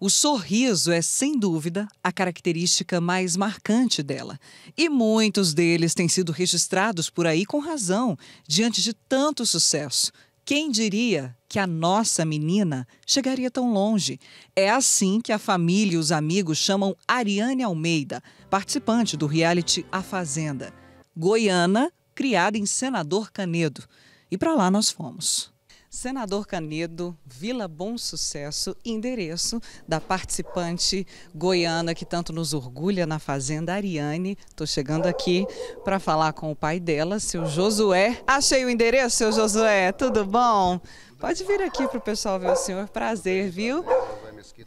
O sorriso é, sem dúvida, a característica mais marcante dela. E muitos deles têm sido registrados por aí com razão, diante de tanto sucesso. Quem diria que a nossa menina chegaria tão longe? É assim que a família e os amigos chamam Ariane Almeida, participante do reality A Fazenda. Goiana, criada em Senador Canedo. E para lá nós fomos. Senador Canedo, Vila Bom Sucesso, endereço da participante goiana que tanto nos orgulha na Fazenda Ariane. Estou chegando aqui para falar com o pai dela, seu Josué. Achei o endereço, seu Josué, tudo bom? Pode vir aqui para o pessoal ver o senhor, prazer, viu?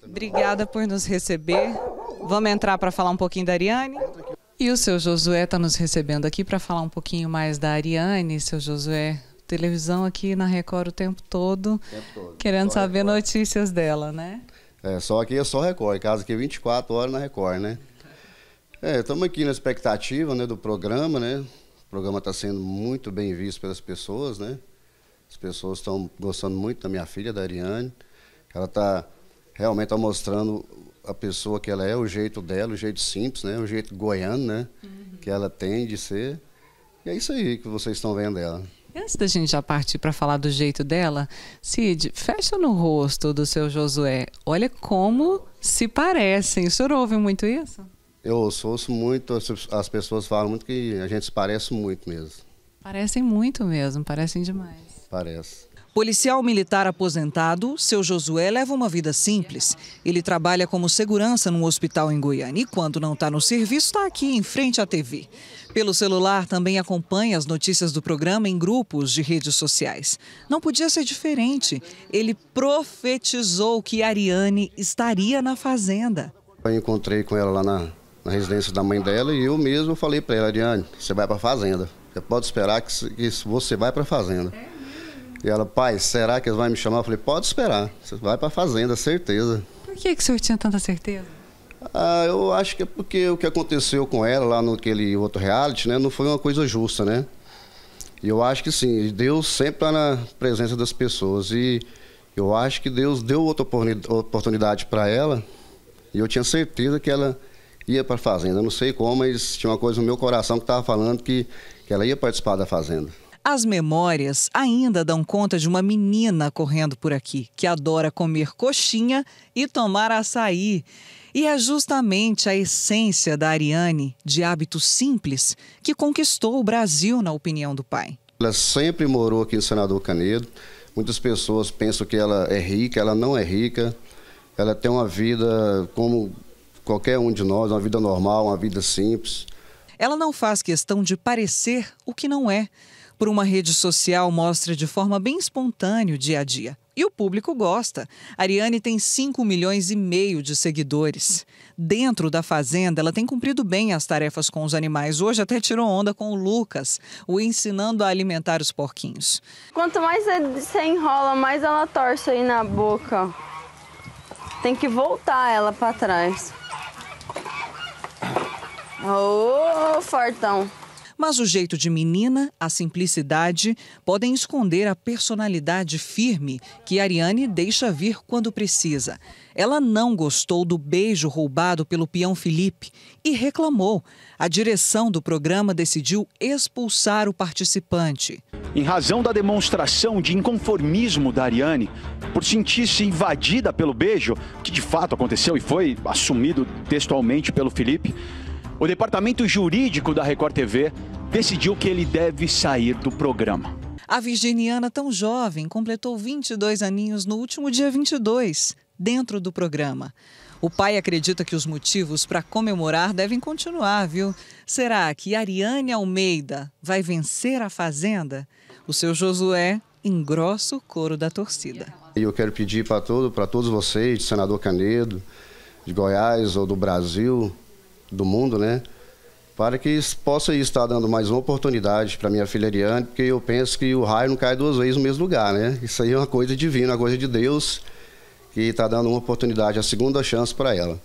Obrigada por nos receber. Vamos entrar para falar um pouquinho da Ariane? E o seu Josué está nos recebendo aqui para falar um pouquinho mais da Ariane. Seu Josué, televisão aqui na Record o tempo todo, tempo todo. querendo só saber Record. notícias dela, né? É, só aqui é só Record, casa aqui é 24 horas na Record, né? É, estamos aqui na expectativa né, do programa, né? O programa está sendo muito bem visto pelas pessoas, né? As pessoas estão gostando muito da minha filha, da Ariane. Ela está realmente tá mostrando a pessoa que ela é, o jeito dela, o jeito simples, né? O jeito goiano, né? Uhum. Que ela tem de ser. E é isso aí que vocês estão vendo dela. Antes da gente já partir para falar do jeito dela, Cid, fecha no rosto do seu Josué. Olha como se parecem. O senhor ouve muito isso? Eu ouço, ouço muito. As pessoas falam muito que a gente se parece muito mesmo. Parecem muito mesmo, parecem demais. Parece. Policial militar aposentado, seu Josué leva uma vida simples. Ele trabalha como segurança num hospital em Goiânia e, quando não está no serviço, está aqui em frente à TV. Pelo celular, também acompanha as notícias do programa em grupos de redes sociais. Não podia ser diferente. Ele profetizou que Ariane estaria na fazenda. Eu encontrei com ela lá na, na residência da mãe dela e eu mesmo falei para ela: Ariane, você vai para a fazenda. Você pode esperar que, que você vai para a fazenda. E ela, pai, será que eles vão me chamar? Eu falei, pode esperar, você vai para a fazenda, certeza. Por que, que o senhor tinha tanta certeza? Ah, eu acho que é porque o que aconteceu com ela lá naquele outro reality, né, não foi uma coisa justa, né? E eu acho que sim, Deus sempre está na presença das pessoas. E eu acho que Deus deu outra oportunidade para ela. E eu tinha certeza que ela ia para a fazenda. Eu não sei como, mas tinha uma coisa no meu coração que estava falando que, que ela ia participar da fazenda. As memórias ainda dão conta de uma menina correndo por aqui, que adora comer coxinha e tomar açaí. E é justamente a essência da Ariane, de hábitos simples, que conquistou o Brasil, na opinião do pai. Ela sempre morou aqui em Senador Canedo. Muitas pessoas pensam que ela é rica, ela não é rica. Ela tem uma vida como qualquer um de nós, uma vida normal, uma vida simples. Ela não faz questão de parecer o que não é por uma rede social mostra de forma bem espontânea o dia a dia. E o público gosta. Ariane tem 5 milhões e meio de seguidores. Dentro da fazenda, ela tem cumprido bem as tarefas com os animais. Hoje até tirou onda com o Lucas, o ensinando a alimentar os porquinhos. Quanto mais é- você enrola, mais ela torce aí na boca. Tem que voltar ela para trás. Ô, oh, fortão. Mas o jeito de menina, a simplicidade, podem esconder a personalidade firme que Ariane deixa vir quando precisa. Ela não gostou do beijo roubado pelo peão Felipe e reclamou. A direção do programa decidiu expulsar o participante. Em razão da demonstração de inconformismo da Ariane, por sentir-se invadida pelo beijo, que de fato aconteceu e foi assumido textualmente pelo Felipe, o departamento jurídico da Record TV decidiu que ele deve sair do programa. A virginiana, tão jovem, completou 22 aninhos no último dia 22, dentro do programa. O pai acredita que os motivos para comemorar devem continuar, viu? Será que Ariane Almeida vai vencer a Fazenda? O seu Josué engrossa o coro da torcida. Eu quero pedir para todo, todos vocês, senador Canedo, de Goiás ou do Brasil, do mundo, né? para que possa estar dando mais uma oportunidade para minha filha Ariane, porque eu penso que o raio não cai duas vezes no mesmo lugar, né? Isso aí é uma coisa divina, uma coisa de Deus, que está dando uma oportunidade, a segunda chance para ela.